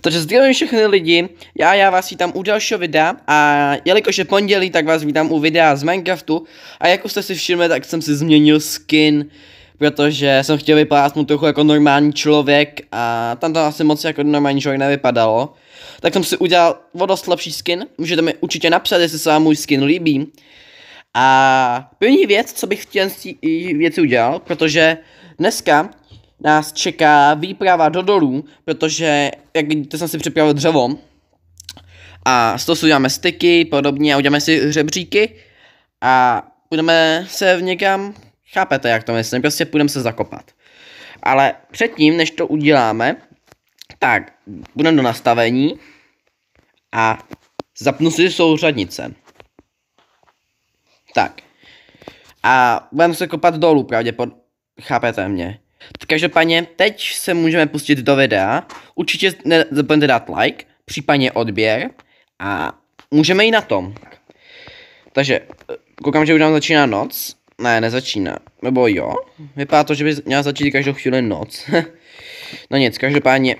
Takže zdravím všechny lidi, já, já vás vítám u dalšího videa a jelikož je pondělí, tak vás vítám u videa z Minecraftu a jak už jste si všimli, tak jsem si změnil skin, protože jsem chtěl vypadat mu trochu jako normální člověk a tam to asi moc jako normální člověk nevypadalo. Tak jsem si udělal o dost lepší skin, můžete mi určitě napsat, jestli se vám můj skin líbí. A první věc, co bych chtěl si věci udělal, protože dneska nás čeká výprava do dolů, protože, jak vidíte, jsem si připravil dřevo. A z toho si uděláme styky, podobně, a uděláme si hřebříky. A půjdeme se v někam, chápete, jak to myslím, prostě půjdeme se zakopat. Ale předtím, než to uděláme, tak, půjdeme do nastavení a zapnu si souřadnice. Tak. A budeme se kopat dolů pravděpodobně. Chápete mě. Každopádně teď se můžeme pustit do videa. Určitě nezapomeňte dát like, případně odběr a můžeme jít na tom. Takže, eh, koukám, že už nám začíná noc. Ne, nezačíná. Nebo jo. Vypadá to, že by měla začít každou chvíli noc. no nic, každopádně.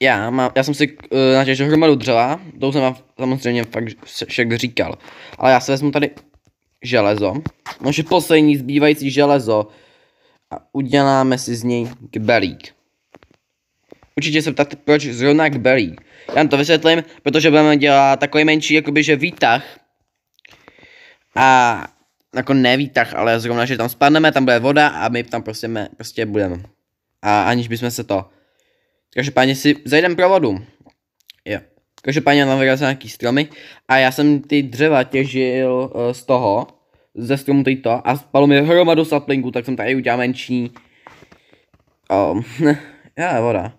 Já, mám, já jsem si uh, eh, natěžil hromadu dřeva, to jsem vám samozřejmě fakt však říkal. Ale já se vezmu tady železo. Naše poslední zbývající železo a uděláme si z něj kbelík. Určitě se ptáte, proč zrovna kbelík. Já vám to vysvětlím, protože budeme dělat takový menší, jakoby, že výtah. A jako ne výtah, ale zrovna, že tam spadneme, tam bude voda a my tam prostě, me, prostě budeme. A aniž bychom se to... Každopádně si zajdeme pro vodu. Jo. Každopádně nám vyrazí nějaký stromy a já jsem ty dřeva těžil uh, z toho, ze stromu tady to a spalo mi hromadu saplinku, tak jsem tady udělal menší. Um, já voda.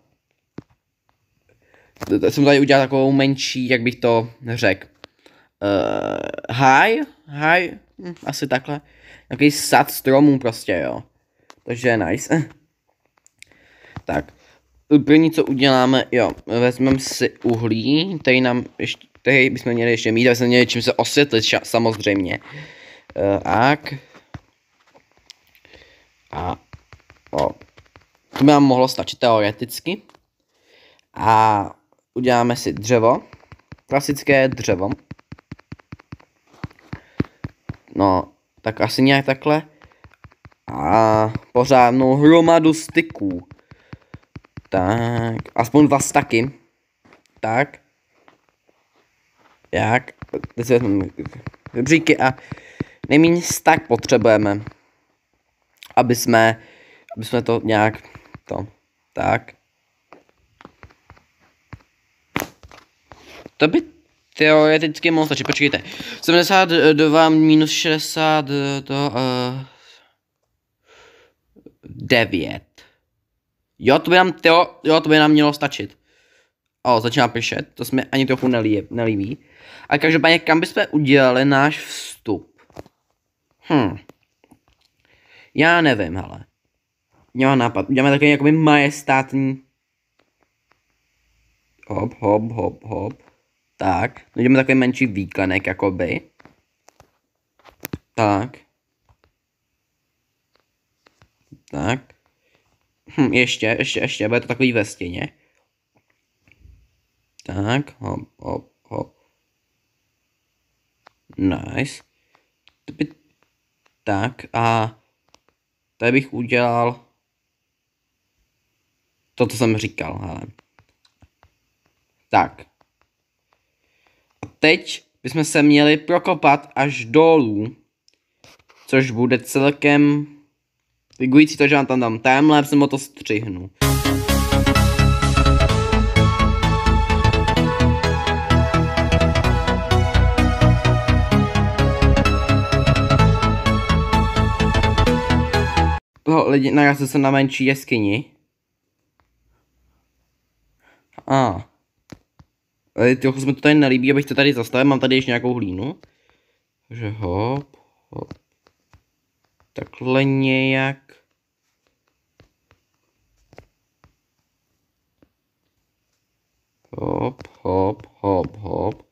Jsem tady udělal takovou menší, jak bych to řekl. Uh, eh, high? High? Hm, asi takhle. Nějaký sad stromů prostě, jo. Takže je nice. tak. První, co uděláme, jo, vezmeme si uhlí, tady nám ještě, tady bychom měli ještě mít, aby jsme měli čím se osvětlit, samozřejmě. Eh, ak a o, to by nám mohlo stačit teoreticky. A uděláme si dřevo. Klasické dřevo. No, tak asi nějak takhle. A pořádnou hromadu styků. Tak, aspoň dva staky. Tak. Jak? Teď si vezmeme a nejméně tak potřebujeme, aby jsme, aby jsme to nějak to, tak. To by teoreticky mohlo stačit, počkejte. 72 minus 60 eh, to... Uh, eh, 9. Jo, to by nám, teo, jo, to by nám mělo stačit. O, začíná pršet, to jsme ani trochu nelíbí. A každopádně, kam bychom udělali náš vstup? Hm. Já nevím, ale Já mám nápad. Uděláme takový jakoby majestátní... Hop, hop, hop, hop. Tak. Uděláme takový menší výklenek, jakoby. Tak. Tak. Hm, ještě, ještě, ještě. Bude to takový ve stěně. Tak, hop, hop, hop. Nice. To by tak a tady bych udělal to, co jsem říkal, hele. Tak. A teď bychom se měli prokopat až dolů, což bude celkem... Vygující to, že vám tam dám timelapse, nebo to střihnu. někoho lidi, narazil jsem na menší jeskyni. A. Ah. Trochu mi to tady nelíbí, abych to tady zastavil, mám tady ještě nějakou hlínu. Takže hop, hop. Takhle nějak. Hop, hop, hop, hop.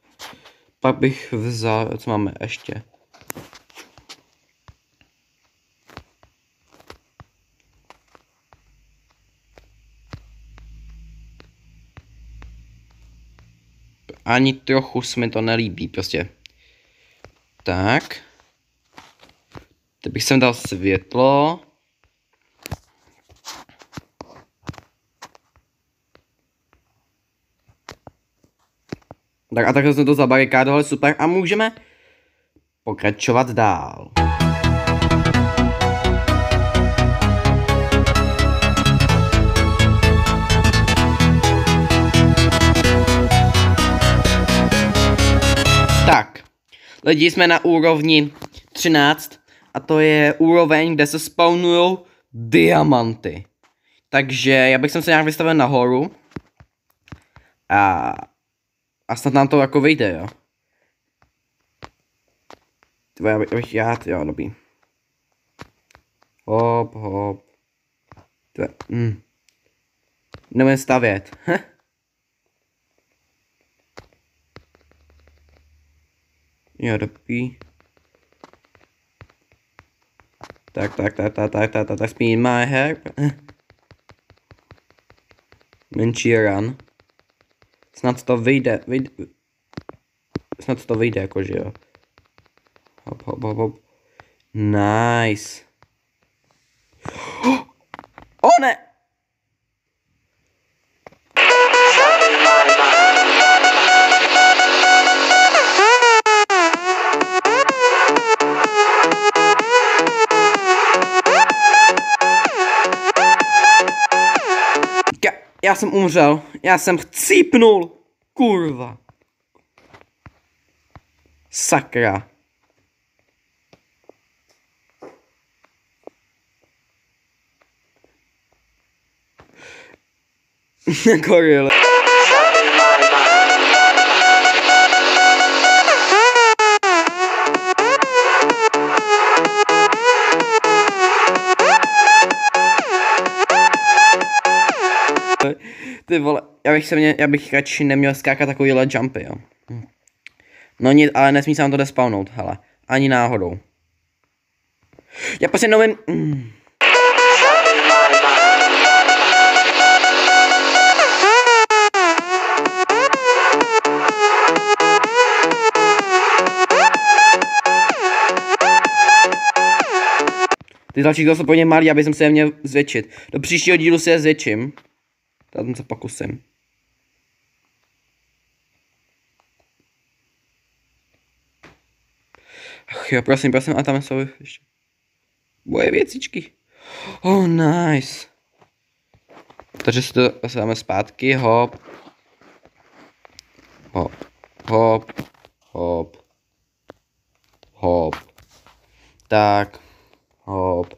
Pak bych vzal, co máme ještě. Ani trochu se mi to nelíbí, prostě. Tak. Teď bych sem dal světlo. Tak a takhle jsme to zabarikádovali, super. A můžeme pokračovat dál. Lidi jsme na úrovni 13 a to je úroveň, kde se spawnují diamanty. Takže já bych se nějak vystavil nahoru. A, a snad nám to jako vyjde, jo. Tvo, já bych, já, jo, dobrý. Hop, hop. Tvo, hm. Nemůžeme stavět. Jo, Rabbi. Tak, tak, tak, tak, tak, tak, tak, tak, spín má her. Menší ran. Snad to vyjde, vyjde. Snad to vyjde, jakože jo. Hop, hop, hop, hop. Nice. Oh ne! jsem umřel. Já jsem chcípnul. Kurva. Sakra. Gorilla. Jako Ty vole, já bych, se mě, já bych radši neměl skákat takovýhle jumpy, jo. No nic, ale nesmí se nám to despawnout, hele. Ani náhodou. Já prostě nevím... Mm. Ty další jsou po ně malý, aby jsem se je měl zvětšit. Do příštího dílu se je zvětším. Já tam se pokusím. Ach jo, prosím, prosím, a tam jsou ještě moje věcičky. Oh, nice. Takže si to zase dáme zpátky, hop. Hop, hop, hop, hop. Tak, hop,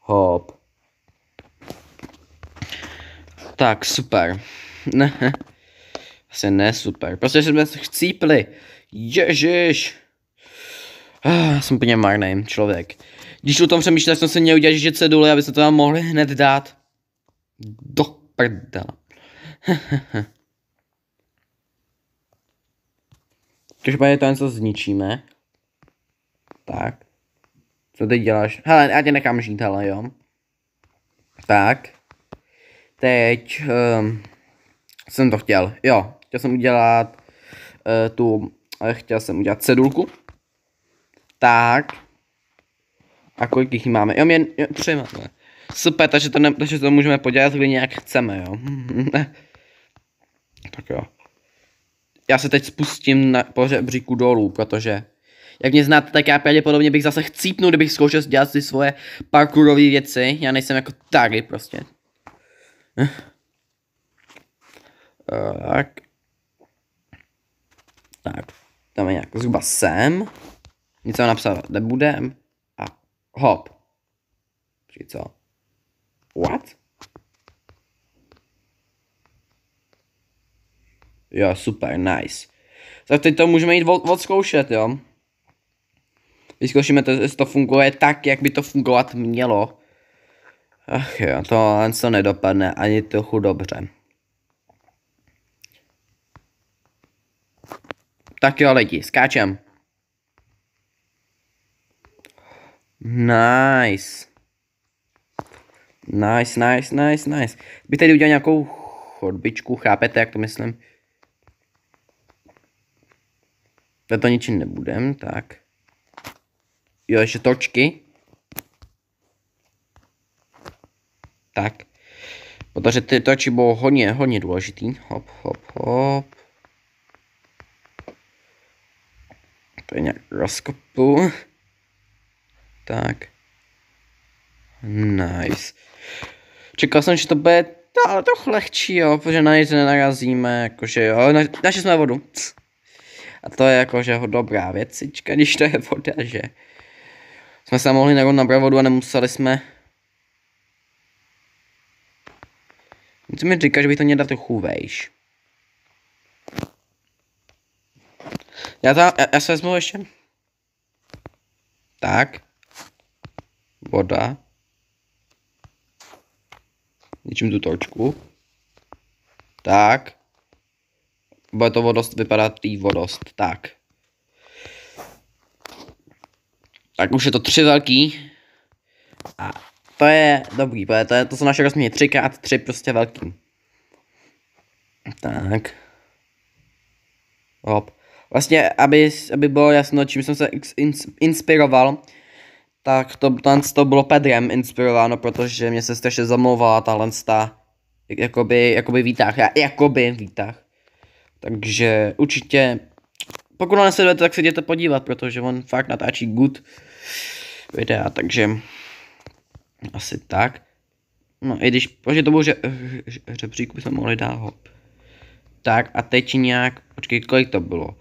hop. Tak, super. Ne, asi ne super. Prostě jsme se chcípli. Ježiš. Ah, jsem úplně marný člověk. Když o tom přemýšlel, jsem se měl udělat že cedule, aby se to vám mohli hned dát. Do prdela. Každopádně to něco zničíme. Tak. Co ty děláš? Hele, já tě nechám žít, hele, jo. Tak. Teď um, jsem to chtěl, jo, chtěl jsem udělat uh, tu, eh, chtěl jsem udělat cedulku. Tak. A kolik jich máme? Jo, mě, jo tři máme. Super, takže to, ne, takže to můžeme podělat, kdy nějak chceme, jo. tak jo. Já se teď spustím na, pořebříku dolů, protože jak mě znáte, tak já pravděpodobně bych zase chcípnul, kdybych zkoušel dělat ty svoje parkourové věci. Já nejsem jako tady prostě. Tak. Tak, tam je nějak zhruba sem. Nic tam napsal, nebudem. A hop. Při co? What? Jo, super, nice. Tak teď to můžeme jít od, odzkoušet, jo. Vyzkoušíme to, jestli to funguje tak, jak by to fungovat mělo. Ach jo, tohle to nedopadne ani trochu dobře. Tak jo lidi, skáčem. Nice. Nice, nice, nice, nice. By tady udělal nějakou chodbičku, chápete, jak to myslím? Na to ničím nebudem, tak. Jo, ještě točky. Tak. Protože ty tači bylo hodně, hodně důležitý. Hop, hop, hop. To je nějak rozkopu. Tak. Nice. Čekal jsem, že to bude to, ale trochu lehčí, jo, protože na nic nenarazíme, jakože jo, na, našli jsme vodu. A to je jakože dobrá věcička, když to je voda, že jsme se mohli narovnat vodu a nemuseli jsme Co mi říká, že bych to měl dát trochu vejš. Já, já, já se vezmu ještě. Tak. Voda. Něčím tu točku. Tak. Bude to vodost vypadat tý vodost. Tak. Tak už je to tři velký. A to je dobrý, je, to, je, to jsou naše rozměry 3x3 prostě velký. Tak. Hop. Vlastně, aby, aby bylo jasno, čím jsem se inspiroval, tak to, to bylo Pedrem inspirováno, protože mě se strašně zamlouvala ta lensta. jakoby, jakoby výtah, já, jakoby výtah. Takže určitě, pokud ho nesledujete, tak se jděte podívat, protože on fakt natáčí good videa, takže asi tak. No i když, protože to bylo, že žebříku by mohli dát hop. Tak a teď nějak, počkej, kolik to bylo?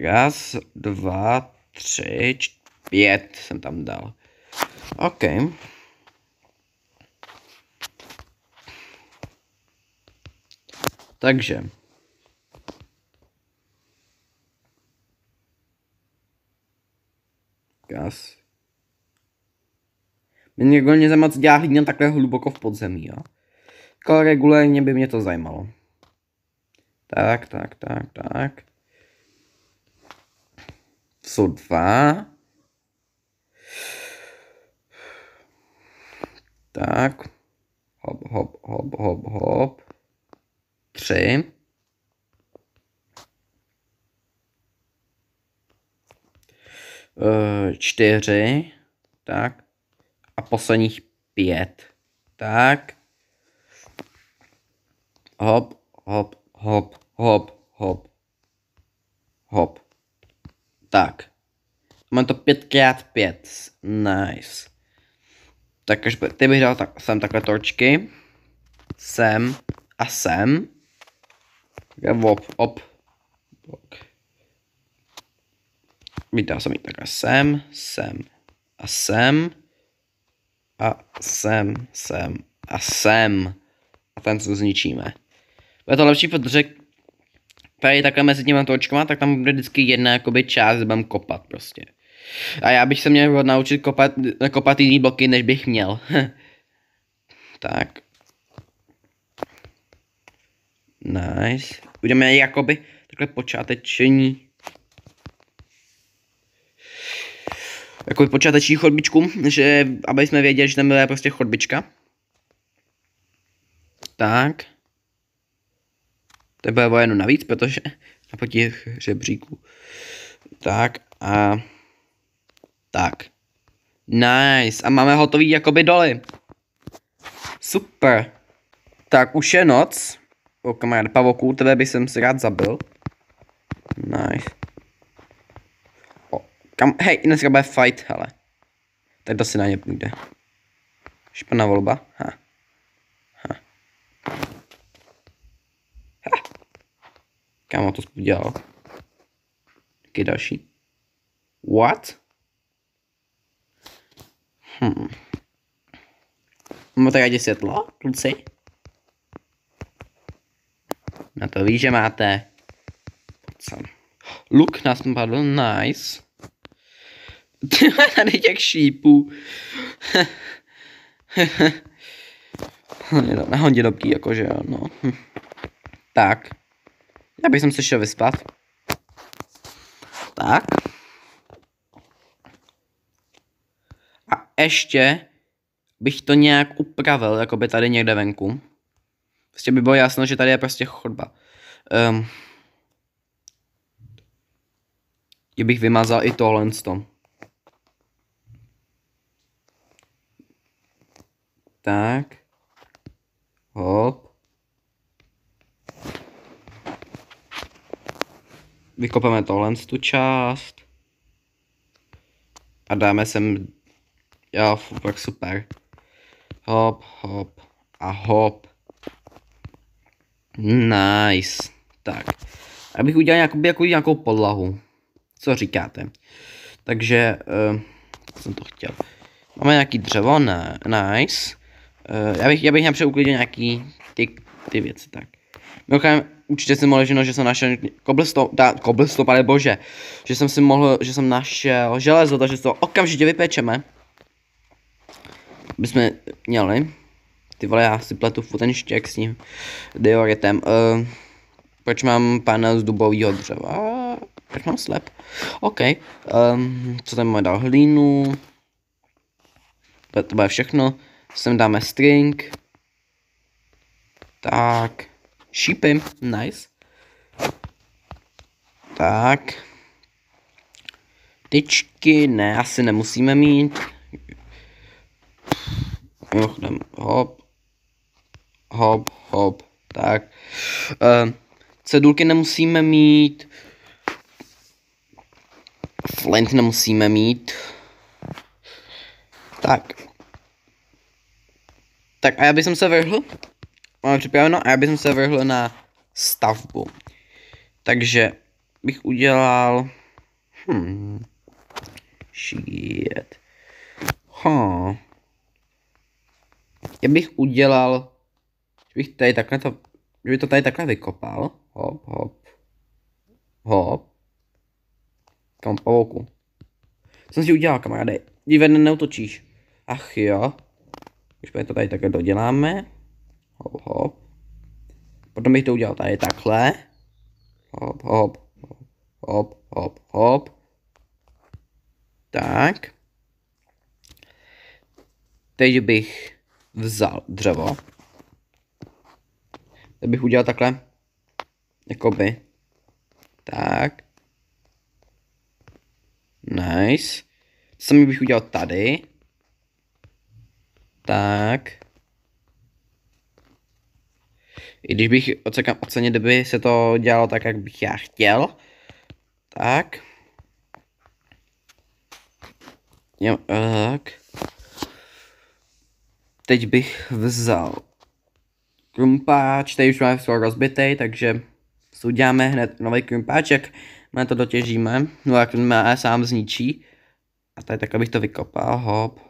Raz, dva, tři, čtyři, pět jsem tam dal. OK. Takže. Gas mě zema, co dělá hlídně takhle hluboko v podzemí, jo. Jako regulérně by mě to zajímalo. Tak, tak, tak, tak. Jsou dva. Tak. Hop, hop, hop, hop, hop. Tři. Eh, čtyři. Tak a posledních pět. Tak. Hop, hop, hop, hop, hop. Hop. Tak. Mám to pětkrát pět. Nice. Tak ty bych dal tak, sem takhle torčky. Sem a sem. Op, hop, hop. Vydal se ji takhle sem, sem a sem a sem, sem a sem. A ten co zničíme. Bude to lepší, protože tady takhle mezi těma točkama, tak tam bude vždycky jedna jakoby část, budem kopat prostě. A já bych se měl naučit kopat, kopat jiný bloky, než bych měl. tak. Nice. Uděláme jakoby takhle počáteční jako počáteční chodbičku, že aby jsme věděli, že tam byla prostě chodbička. Tak. To bylo jenom navíc, protože na těch žebříků. Tak a... Tak. Nice. A máme hotový jakoby doly. Super. Tak už je noc. O kamarád pavoků, tebe bych jsem si rád zabil. Nice. Kam, hej, dneska bude fight, hele. Tak to si na ně půjde. Špana volba. Ha. Ha. ha. Kam to udělal. Taky další? What? Hm. Máte rádi světlo, kluci? Na to víš, že máte. Pojď Luk nás nice. Tady těch šípů. hondě dobký, jakože, no. Tak. Já bych se šel vyspat. Tak. A ještě bych to nějak upravil, jako by tady někde venku. Prostě by bylo jasno, že tady je prostě chodba. Um, bych vymazal i tohle z toho. tak. Hop. Vykopeme tohle tu část. A dáme sem... Jo, fuck, super. Hop, hop a hop. Nice. Tak. Abych udělal nějakou, jako nějakou podlahu. Co říkáte? Takže, uh, jsem to chtěl. Máme nějaký dřevo, ne, nice. Uh, já bych, já bych napřed uklidil nějaký ty, ty věci, tak. Mimochodem, určitě jsem mohl že jsem našel koblestop, da, koblestop, ale bože, že jsem si mohl, že jsem našel železo, takže to okamžitě vypečeme. By jsme měli. Ty vole, já si pletu furt ten štěk s ním dioritem. Uh, eh, proč mám panel z dubového dřeva? Proč mám slep? OK. Um, co tam máme dal Hlínu. to bude všechno sem dáme string. Tak, šípy, nice. Tak. Tyčky, ne, asi nemusíme mít. Mimochodem, hop. Hop, hop, tak. Uh, cedulky nemusíme mít. Flint nemusíme mít. Tak, tak a já bych se vrhl, mám připraveno, a já bych se vrhl na stavbu. Takže bych udělal... Hmm. Shit. Huh. Já bych udělal, že bych tady takhle to, že bych to tady takhle vykopal. Hop, hop. Hop. Kam pavouku. Jsem si udělal, kamaráde. Dívej, neutočíš. Ach jo. Už to tady takhle doděláme. Hop, hop. Potom bych to udělal tady takhle. Hop, hop, hop, hop, hop. Tak. Teď bych vzal dřevo. Teď bych udělal takhle. Jakoby. Tak. Nice. Samý bych udělal tady. Tak. I když bych ocekal oceně, kdyby se to dělalo tak, jak bych já chtěl. Tak. Jo, tak. Teď bych vzal krumpáč, tady už máme svůj rozbitý, takže si uděláme hned nový krumpáček. my to dotěžíme, no jak má sám zničí. A tady takhle bych to vykopal, hop.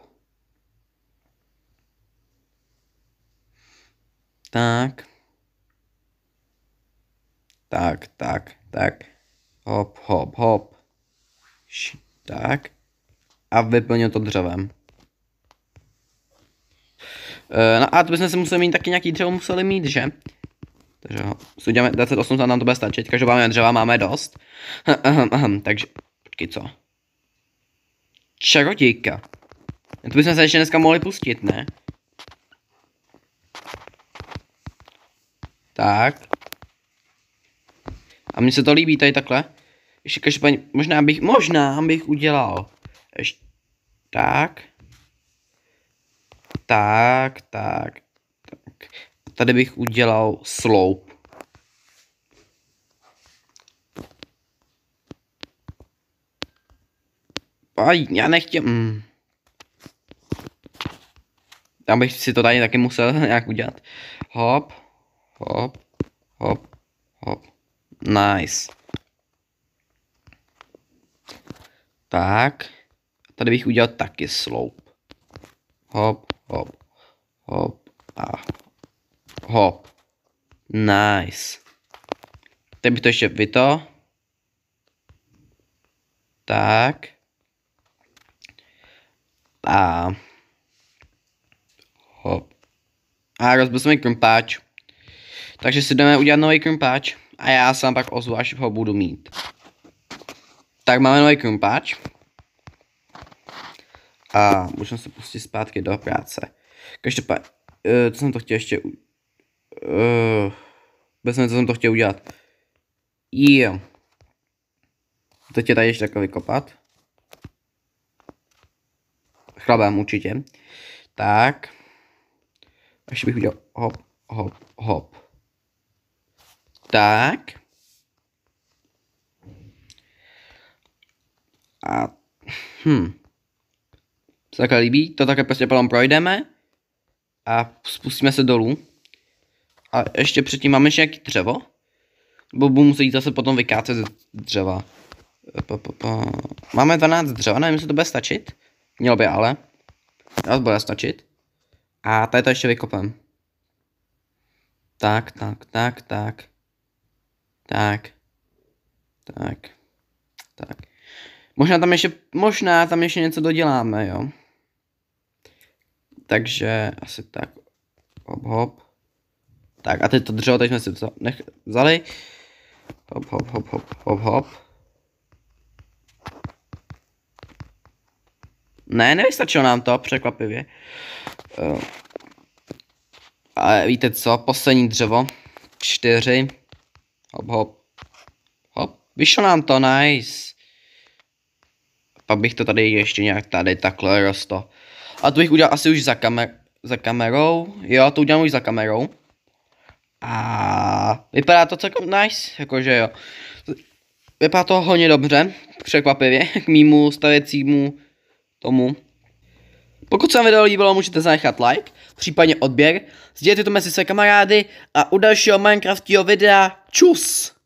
Tak. Tak, tak, tak. Hop, hop, hop. Š, tak. A vyplnil to dřevem. E, no a to bychom si museli mít taky nějaký dřevo museli mít, že? Takže ho, uděláme 28, nám to bude stačit. Každopádně dřeva máme dost. Takže, počkej, co? Čarodějka. To bychom se ještě dneska mohli pustit, ne? Tak. A mně se to líbí tady takhle. Ještě každopádně, možná bych, možná bych udělal. Ještě, tak. Tak, tak, tak. Tady bych udělal slope. Aj, já nechtěl. Mm. Já bych si to tady taky musel nějak udělat. Hop. Hop, hop, hop. Nice. Tak. Tady bych udělal taky sloup. Hop, hop, hop a hop. Nice. Teď bych to ještě vyto. Tak. A hop. A rozbil jsem mi krumpáč. Takže si jdeme udělat nový krumpáč a já se vám pak ozvu, až ho budu mít. Tak máme nový krumpáč. A můžeme se pustit zpátky do práce. Každopádně, uh, co jsem to chtěl ještě... Uh, bez mě, co jsem to chtěl udělat. Yeah. Teď je tady ještě takový kopat. Chlebem určitě. Tak. Ještě bych udělal hop, hop, hop. Tak. A hm. Se takhle líbí, to také prostě potom projdeme a spustíme se dolů. A ještě předtím máme ještě nějaký dřevo. Bo budu muset jít zase potom vykácet dřeva. Pa, pa, pa. Máme 12 dřeva, nevím, jestli to bude stačit. Mělo by ale. To bude stačit. A tady to ještě vykopem. Tak, tak, tak, tak. Tak. Tak. Tak. Možná tam ještě, možná tam ještě něco doděláme, jo. Takže asi tak. Hop, hop. Tak a teď to dřevo, teď jsme si to nech, vzali. Hop, hop, hop, hop, hop, hop. Ne, nevystačilo nám to, překvapivě. Uh, a víte co, poslední dřevo. Čtyři hop, hop, vyšlo nám to, nice. Pak bych to tady ještě nějak tady takhle rosto. A to bych udělal asi už za, kamer za kamerou, jo, to udělám už za kamerou. A vypadá to celkem nice, jakože jo. Vypadá to hodně dobře, překvapivě, k mýmu stavěcímu tomu pokud se vám video líbilo, můžete zanechat like, případně odběr, sdělte to mezi své kamarády a u dalšího Minecraftího videa čus!